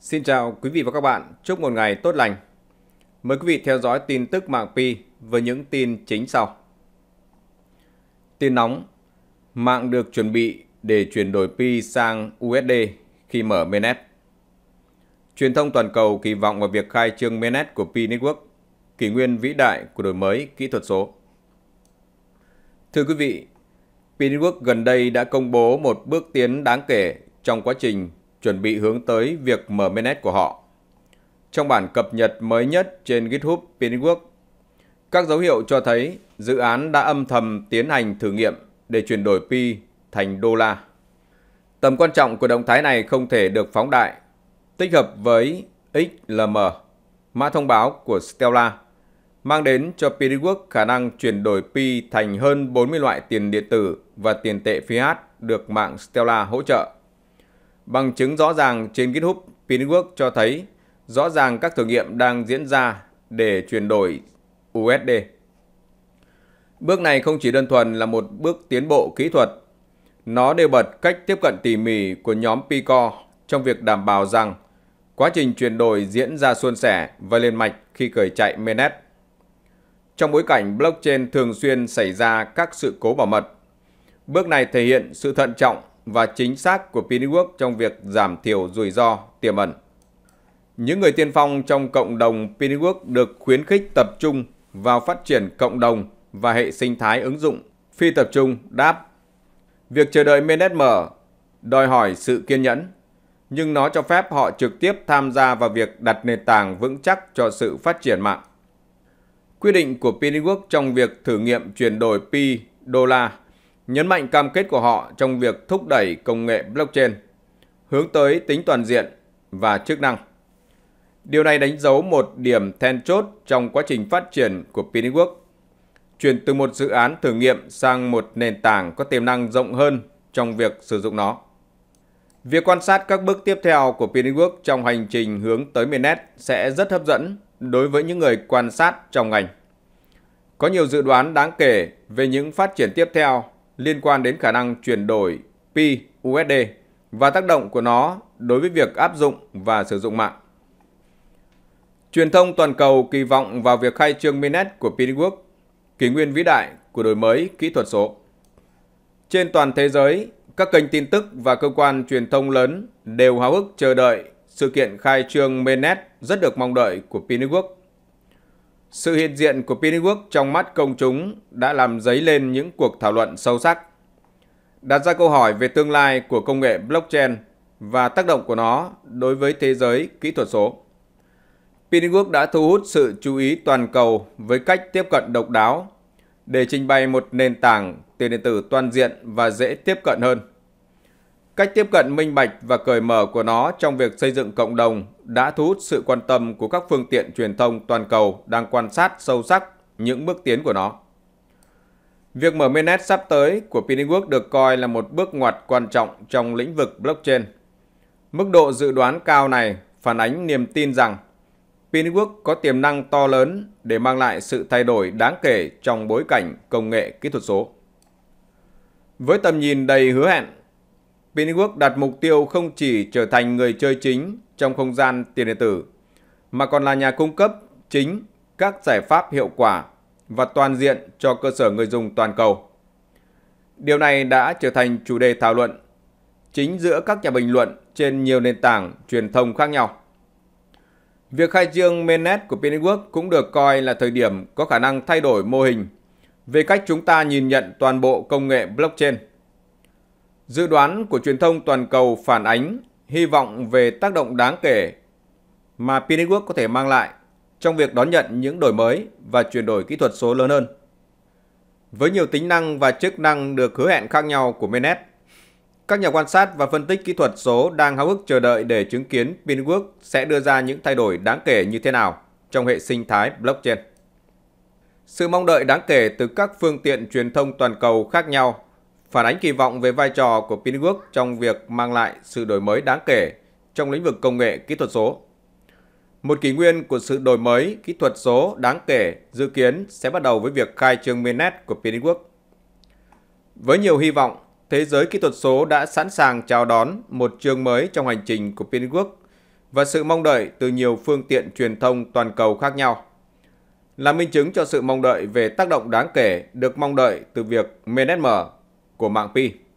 Xin chào quý vị và các bạn, chúc một ngày tốt lành. Mời quý vị theo dõi tin tức mạng Pi với những tin chính sau. Tin nóng, mạng được chuẩn bị để chuyển đổi Pi sang USD khi mở Mainnet. Truyền thông toàn cầu kỳ vọng vào việc khai trương Mainnet của Pi Network, kỷ nguyên vĩ đại của đổi mới kỹ thuật số. Thưa quý vị, Pi Network gần đây đã công bố một bước tiến đáng kể trong quá trình chuẩn bị hướng tới việc mở mainnet của họ. Trong bản cập nhật mới nhất trên GitHub Pinwork, các dấu hiệu cho thấy dự án đã âm thầm tiến hành thử nghiệm để chuyển đổi pi thành đô la. Tầm quan trọng của động thái này không thể được phóng đại. Tích hợp với XLM, mã thông báo của Stella, mang đến cho Piriwork khả năng chuyển đổi pi thành hơn 40 loại tiền điện tử và tiền tệ fiat được mạng Stella hỗ trợ. Bằng chứng rõ ràng trên GitHub Pinwork cho thấy rõ ràng các thử nghiệm đang diễn ra để chuyển đổi USD. Bước này không chỉ đơn thuần là một bước tiến bộ kỹ thuật, nó đều bật cách tiếp cận tỉ mỉ của nhóm Pico trong việc đảm bảo rằng quá trình chuyển đổi diễn ra suôn sẻ và liền mạch khi cởi chạy mainnet. Trong bối cảnh blockchain thường xuyên xảy ra các sự cố bảo mật, bước này thể hiện sự thận trọng và chính xác của Pinwork trong việc giảm thiểu rủi ro tiềm ẩn. Những người tiên phong trong cộng đồng Pinwork được khuyến khích tập trung vào phát triển cộng đồng và hệ sinh thái ứng dụng phi tập trung đáp. Việc chờ đợi mainnet mở đòi hỏi sự kiên nhẫn, nhưng nó cho phép họ trực tiếp tham gia vào việc đặt nền tảng vững chắc cho sự phát triển mạng. Quy định của Pinwork trong việc thử nghiệm chuyển đổi pi đô la nhấn mạnh cam kết của họ trong việc thúc đẩy công nghệ blockchain, hướng tới tính toàn diện và chức năng. Điều này đánh dấu một điểm then chốt trong quá trình phát triển của Pinwork, chuyển từ một dự án thử nghiệm sang một nền tảng có tiềm năng rộng hơn trong việc sử dụng nó. Việc quan sát các bước tiếp theo của Pinwork trong hành trình hướng tới Mainnet sẽ rất hấp dẫn đối với những người quan sát trong ngành. Có nhiều dự đoán đáng kể về những phát triển tiếp theo liên quan đến khả năng chuyển đổi Pi USD và tác động của nó đối với việc áp dụng và sử dụng mạng. Truyền thông toàn cầu kỳ vọng vào việc khai trương Minet của Pinwork, kỷ nguyên vĩ đại của đổi mới kỹ thuật số. Trên toàn thế giới, các kênh tin tức và cơ quan truyền thông lớn đều háo hức chờ đợi sự kiện khai trương Mainnet rất được mong đợi của Pinwork sự hiện diện của Pinwork trong mắt công chúng đã làm dấy lên những cuộc thảo luận sâu sắc. Đặt ra câu hỏi về tương lai của công nghệ blockchain và tác động của nó đối với thế giới kỹ thuật số. Pinwork đã thu hút sự chú ý toàn cầu với cách tiếp cận độc đáo để trình bày một nền tảng tiền điện tử toàn diện và dễ tiếp cận hơn. Cách tiếp cận minh bạch và cởi mở của nó trong việc xây dựng cộng đồng đã thu hút sự quan tâm của các phương tiện truyền thông toàn cầu đang quan sát sâu sắc những bước tiến của nó. Việc mở mainnet sắp tới của Pininwork được coi là một bước ngoặt quan trọng trong lĩnh vực blockchain. Mức độ dự đoán cao này phản ánh niềm tin rằng Pininwork có tiềm năng to lớn để mang lại sự thay đổi đáng kể trong bối cảnh công nghệ kỹ thuật số. Với tầm nhìn đầy hứa hẹn, Pinwork đặt mục tiêu không chỉ trở thành người chơi chính trong không gian tiền điện tử, mà còn là nhà cung cấp chính các giải pháp hiệu quả và toàn diện cho cơ sở người dùng toàn cầu. Điều này đã trở thành chủ đề thảo luận chính giữa các nhà bình luận trên nhiều nền tảng truyền thông khác nhau. Việc khai trương mainnet của Pinwork cũng được coi là thời điểm có khả năng thay đổi mô hình về cách chúng ta nhìn nhận toàn bộ công nghệ blockchain. Dự đoán của truyền thông toàn cầu phản ánh hy vọng về tác động đáng kể mà Pinetwork có thể mang lại trong việc đón nhận những đổi mới và chuyển đổi kỹ thuật số lớn hơn. Với nhiều tính năng và chức năng được hứa hẹn khác nhau của Mainnet, các nhà quan sát và phân tích kỹ thuật số đang háo hức chờ đợi để chứng kiến Pinwork sẽ đưa ra những thay đổi đáng kể như thế nào trong hệ sinh thái blockchain. Sự mong đợi đáng kể từ các phương tiện truyền thông toàn cầu khác nhau phản ánh kỳ vọng về vai trò của Pinwork trong việc mang lại sự đổi mới đáng kể trong lĩnh vực công nghệ kỹ thuật số. Một kỷ nguyên của sự đổi mới kỹ thuật số đáng kể dự kiến sẽ bắt đầu với việc khai trương mainnet của Pinwork. Với nhiều hy vọng, thế giới kỹ thuật số đã sẵn sàng chào đón một chương mới trong hành trình của Pinwork và sự mong đợi từ nhiều phương tiện truyền thông toàn cầu khác nhau. Là minh chứng cho sự mong đợi về tác động đáng kể được mong đợi từ việc mở của mạng Pi.